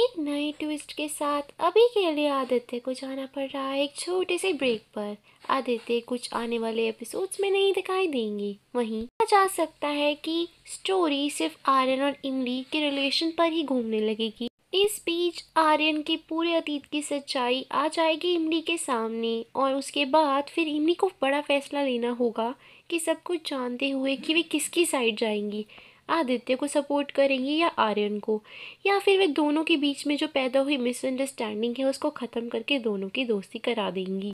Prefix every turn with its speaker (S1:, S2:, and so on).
S1: एक नए ट्विस्ट के साथ अभी के लिए आदित्य को जाना पड़ रहा है एक छोटे से ब्रेक पर आदित्य कुछ आने वाले एपिसोड्स में नहीं दिखाई देंगे वहीं जा सकता है कि स्टोरी सिर्फ आर्यन और इमली के रिलेशन पर ही घूमने लगेगी इस बीच आर्यन के पूरे अतीत की सच्चाई आ जाएगी इमली के सामने और उसके बाद फिर इमली को बड़ा फैसला लेना होगा कि सब कुछ जानते हुए कि वे किसकी साइड जाएंगी आदित्य को सपोर्ट करेंगी या आर्यन को या फिर वे दोनों के बीच में जो पैदा हुई मिसअंडरस्टैंडिंग है उसको ख़त्म करके दोनों की दोस्ती करा देंगी